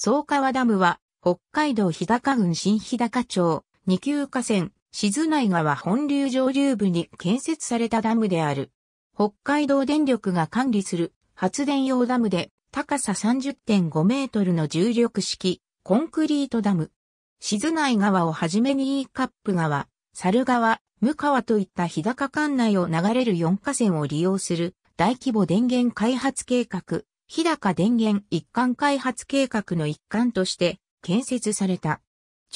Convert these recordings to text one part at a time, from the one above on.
総川ダムは、北海道日高郡新日高町、二級河川、静内川本流上流部に建設されたダムである。北海道電力が管理する発電用ダムで、高さ30.5メートルの重力式、コンクリートダム。静内川をはじめにイーカップ川、猿川、無川といった日高管内を流れる4河川を利用する大規模電源開発計画、日高電源一貫開発計画の一環として建設された。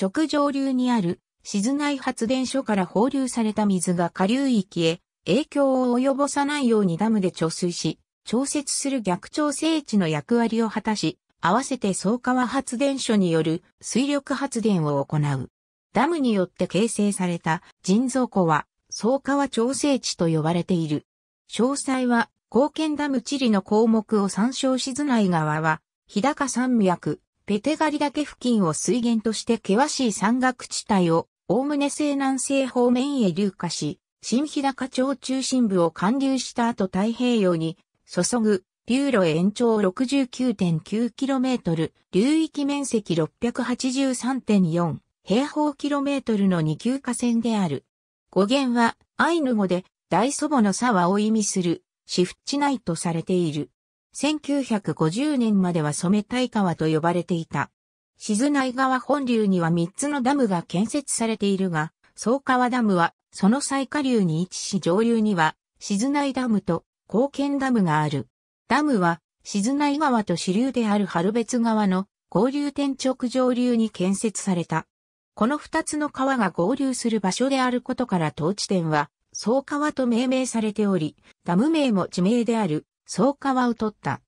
直上流にある静内発電所から放流された水が下流域へ影響を及ぼさないようにダムで貯水し、調節する逆調整地の役割を果たし、合わせて総川発電所による水力発電を行う。ダムによって形成された人造湖は、総川調整地と呼ばれている。詳細は貢献ダム地理の項目を参照し図内川は、日高山脈、ペテガリ岳付近を水源として険しい山岳地帯を、おおむね西南西方面へ流下し、新日高町中心部を貫流した後太平洋に注ぐ流路延長 69.9km、流域面積683.4平方キロメートルの二級河川である。語源はアイヌ語で大祖母の沢を意味するシフチナイとされている。1950年までは染谷川と呼ばれていた。静内川本流には3つのダムが建設されているが、総川ダムはその最下流に位置し上流には静内ダムと高献ダムがある。ダムは静内川と支流である春別川の合流点直上流に建設された。この二つの川が合流する場所であることから当地点は総川と命名されており、ダム名も地名である総川を取った。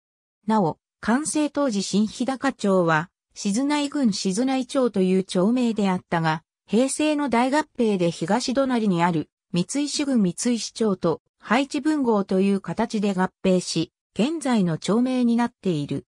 なお、完成当時新日高町は、静内郡静内町という町名であったが、平成の大合併で東隣にある三石郡三石町と配置文号という形で合併し、現在の町名になっている。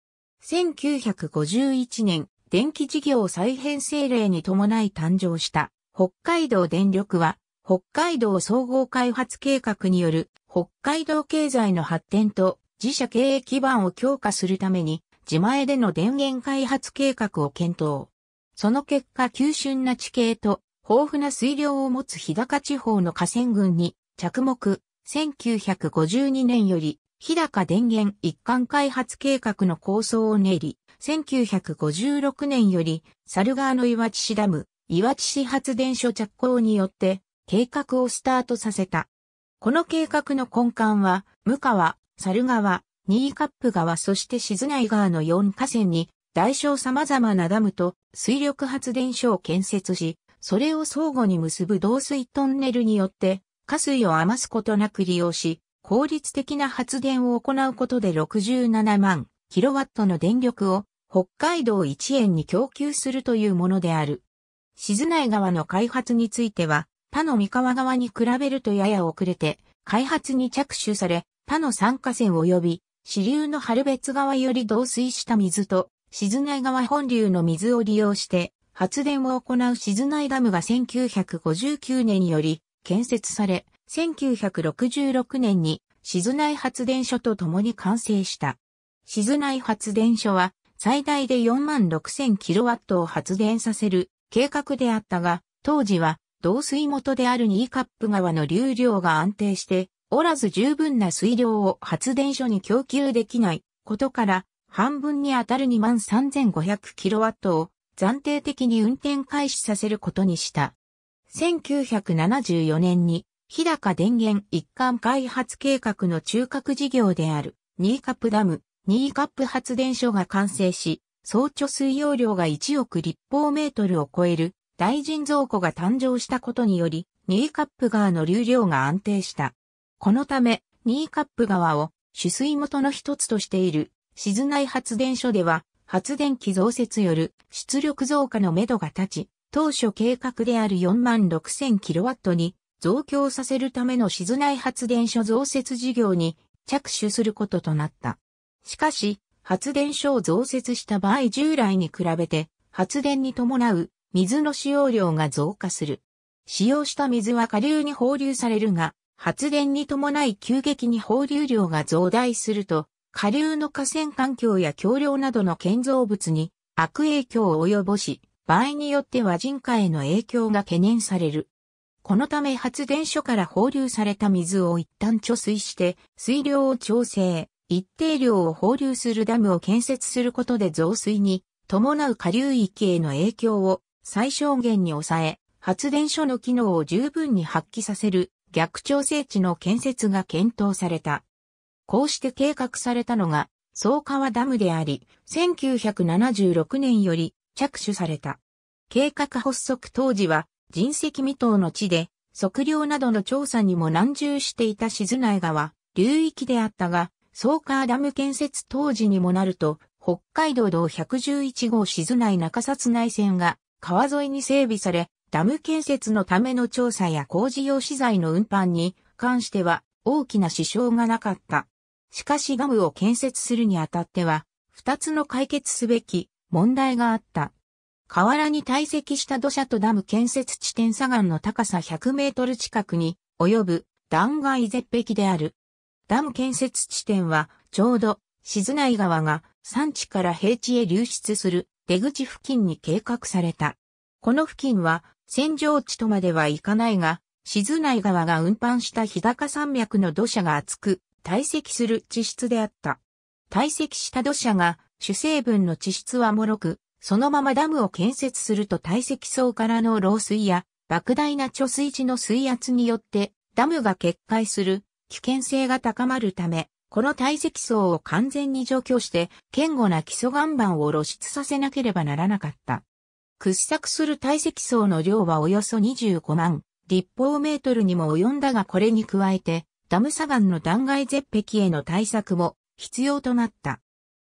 1951年、電気事業再編成令に伴い誕生した北海道電力は北海道総合開発計画による北海道経済の発展と自社経営基盤を強化するために自前での電源開発計画を検討。その結果急峻な地形と豊富な水量を持つ日高地方の河川群に着目。1952年より日高電源一貫開発計画の構想を練り、1956年より、猿川の岩地市ダム、岩地市発電所着工によって、計画をスタートさせた。この計画の根幹は、無川、猿川、新カップ川そして静内川の4河川に、大小様々なダムと水力発電所を建設し、それを相互に結ぶ導水トンネルによって、河水を余すことなく利用し、効率的な発電を行うことで67万キロワットの電力を北海道1円に供給するというものである。静内川の開発については、他の三河側に比べるとやや遅れて、開発に着手され、他の三河川及び、支流の春別川より導水した水と、静内川本流の水を利用して、発電を行う静内ダムが1959年により建設され、1966年に静内発電所と共に完成した。静内発電所は最大で4万6 0 0 0ットを発電させる計画であったが、当時は導水元であるニーカップ川の流量が安定しておらず十分な水量を発電所に供給できないことから、半分にあたる 23,500kW を暫定的に運転開始させることにした。1974年に、日高電源一貫開発計画の中核事業である、ニーカップダム、ニーカップ発電所が完成し、総貯水容量が1億立方メートルを超える大人造庫が誕生したことにより、ニーカップ川の流量が安定した。このため、ニーカップ川を取水元の一つとしている静内発電所では、発電機増設よる出力増加のめどが立ち、当初計画である4万 6000kW に増強させるための静内発電所増設事業に着手することとなった。しかし、発電所を増設した場合従来に比べて、発電に伴う水の使用量が増加する。使用した水は下流に放流されるが、発電に伴い急激に放流量が増大すると、下流の河川環境や橋梁などの建造物に悪影響を及ぼし、場合によっては人家への影響が懸念される。このため発電所から放流された水を一旦貯水して、水量を調整、一定量を放流するダムを建設することで増水に伴う下流域への影響を最小限に抑え、発電所の機能を十分に発揮させる逆調整地の建設が検討された。こうして計画されたのが、総川ダムであり、1976年より着手された。計画発足当時は、人石未踏の地で、測量などの調査にも難重していた静内川、流域であったが、総川ダム建設当時にもなると、北海道道111号静内中札内線が川沿いに整備され、ダム建設のための調査や工事用資材の運搬に関しては大きな支障がなかった。しかしダムを建設するにあたっては、二つの解決すべき問題があった。河原に堆積した土砂とダム建設地点左岸の高さ100メートル近くに及ぶ断崖絶壁である。ダム建設地点はちょうど静内川が山地から平地へ流出する出口付近に計画された。この付近は、戦場地とまではいかないが、静内川が運搬した日高山脈の土砂が厚く、堆積する地質であった。堆積した土砂が、主成分の地質は脆く、そのままダムを建設すると堆積層からの漏水や、莫大な貯水池の水圧によって、ダムが決壊する危険性が高まるため、この堆積層を完全に除去して、堅固な基礎岩盤を露出させなければならなかった。掘削する堆積層の量はおよそ25万立方メートルにも及んだがこれに加えて、ダム砂岩の断崖絶壁への対策も必要となった。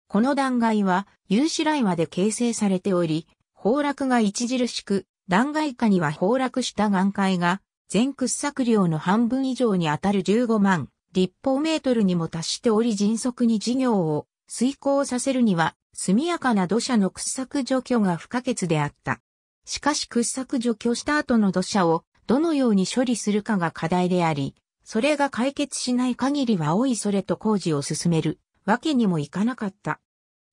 この断崖は有志来和で形成されており、崩落が著しく、断崖下には崩落した岩塊が全掘削量の半分以上にあたる15万立方メートルにも達しており迅速に事業を遂行させるには、速やかな土砂の掘削除去が不可欠であった。しかし掘削除去した後の土砂をどのように処理するかが課題であり、それが解決しない限りは多いそれと工事を進めるわけにもいかなかった。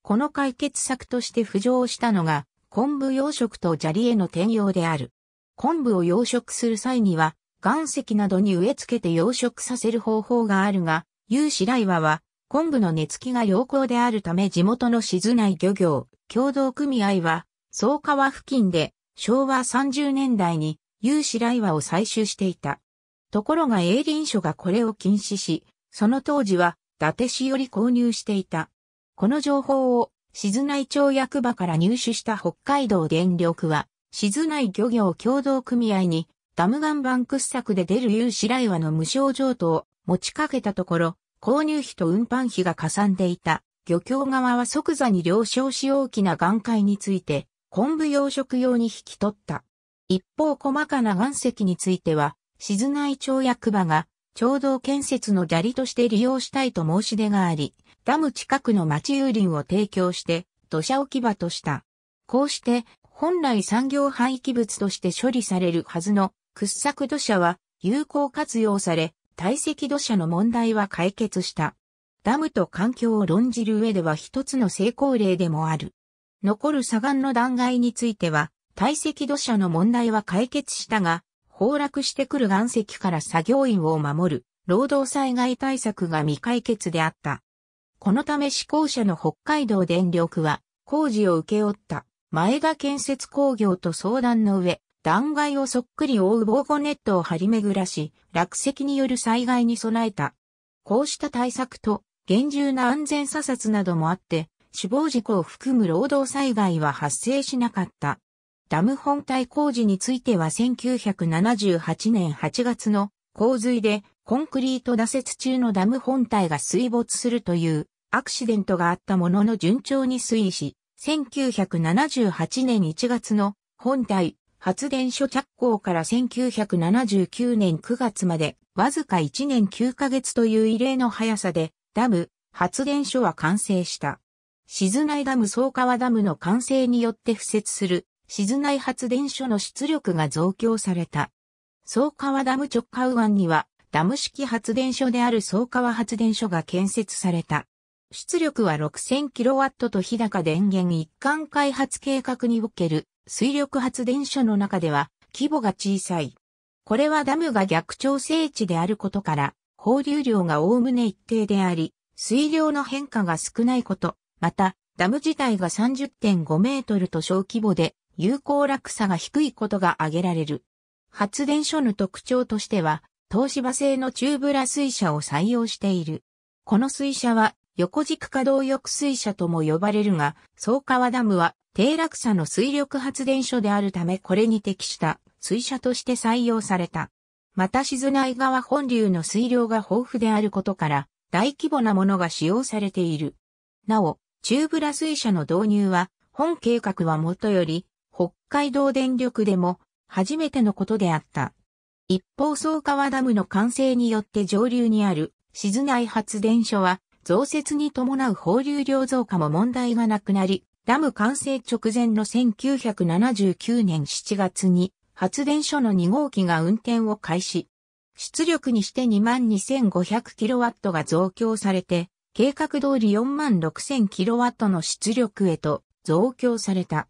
この解決策として浮上したのが、昆布養殖と砂利への転用である。昆布を養殖する際には、岩石などに植え付けて養殖させる方法があるが、有志来和は、昆布の根付きが良好であるため地元の静内漁業、協同組合は、草川付近で、昭和30年代に、有志来和を採集していた。ところが営林署がこれを禁止し、その当時は、伊達市より購入していた。この情報を、静内町役場から入手した北海道電力は、静内漁業協同組合にダムガンバン掘削で出る有志来の無償譲渡を持ちかけたところ、購入費と運搬費がかさんでいた。漁協側は即座に了承し大きな岩塊について、昆布養殖用に引き取った。一方細かな岩石については、静内町役場が、町道建設の砂利として利用したいと申し出があり、ダム近くの町有林を提供して、土砂置き場とした。こうして、本来産業廃棄物として処理されるはずの掘削土砂は有効活用され、堆積土砂の問題は解決した。ダムと環境を論じる上では一つの成功例でもある。残る砂岩の断崖については、堆積土砂の問題は解決したが、崩落してくる岩石から作業員を守る、労働災害対策が未解決であった。このため施工者の北海道電力は、工事を請け負った前田建設工業と相談の上、断崖をそっくり覆う防護ネットを張り巡らし、落石による災害に備えた。こうした対策と厳重な安全査察などもあって、死亡事故を含む労働災害は発生しなかった。ダム本体工事については1978年8月の洪水でコンクリート打設中のダム本体が水没するというアクシデントがあったものの順調に推移し、1978年1月の本体発電所着工から1979年9月まで、わずか1年9ヶ月という異例の速さで、ダム、発電所は完成した。静内ダム総川ダムの完成によって付設する、静内発電所の出力が増強された。総川ダム直下湾には、ダム式発電所である総川発電所が建設された。出力は 6000kW と日高電源一貫開発計画における水力発電所の中では規模が小さい。これはダムが逆調整地であることから、放流量がおおむね一定であり、水量の変化が少ないこと、また、ダム自体が30.5メートルと小規模で、有効落差が低いことが挙げられる。発電所の特徴としては、東芝製の中ブラ水車を採用している。この水車は横軸可動抑水車とも呼ばれるが、総川ダムは低落差の水力発電所であるためこれに適した水車として採用された。また静内川本流の水量が豊富であることから大規模なものが使用されている。なお、中ブラ水車の導入は本計画はもとより北海道電力でも初めてのことであった。一方総川ダムの完成によって上流にある静内発電所は増設に伴う放流量増加も問題がなくなり、ダム完成直前の1979年7月に発電所の2号機が運転を開始。出力にして 22,500kW が増強されて、計画通り 46,000kW の出力へと増強された。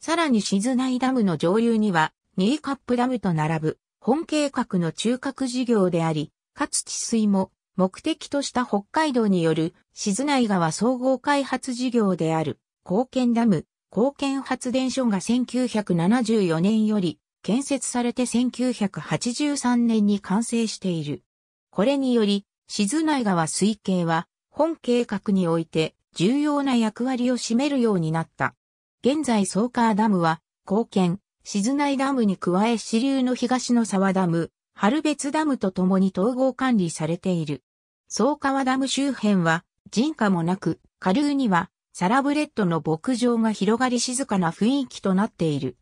さらに静内ダムの上流には、ニーカップダムと並ぶ本計画の中核事業であり、かつ治水も目的とした北海道による静内川総合開発事業である、貢献ダム、貢献発電所が1974年より建設されて1983年に完成している。これにより、静内川水系は本計画において重要な役割を占めるようになった。現在総川ダムは、貢献、静内ダムに加え支流の東の沢ダム、春別ダムと共に統合管理されている。総川ダム周辺は人家もなく、下流にはサラブレッドの牧場が広がり静かな雰囲気となっている。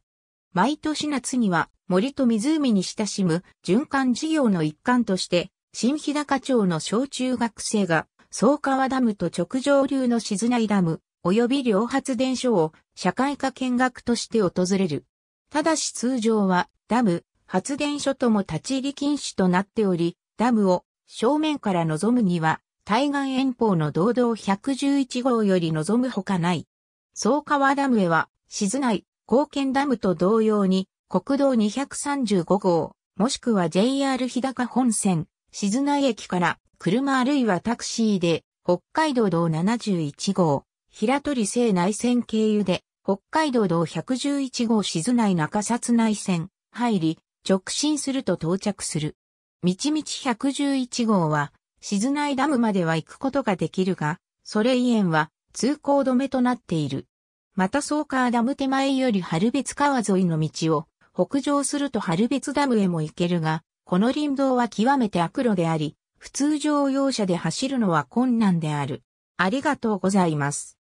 毎年夏には森と湖に親しむ循環事業の一環として、新日高町の小中学生が、総川ダムと直上流の静内ダム、及び両発電所を社会科見学として訪れる。ただし通常はダム、発電所とも立ち入り禁止となっており、ダムを正面から望むには、対岸遠方の道道111号より望むほかない。草川ダムへは、静内、高献ダムと同様に、国道235号、もしくは JR 日高本線、静内駅から車あるいはタクシーで、北海道道71号、平取西内線経由で、北海道道111号静内中札内線、入り、直進すると到着する。道道111号は、静内ダムまでは行くことができるが、それ以縁は通行止めとなっている。また総川ダム手前より春別川沿いの道を北上すると春別ダムへも行けるが、この林道は極めて悪路であり、普通乗用車で走るのは困難である。ありがとうございます。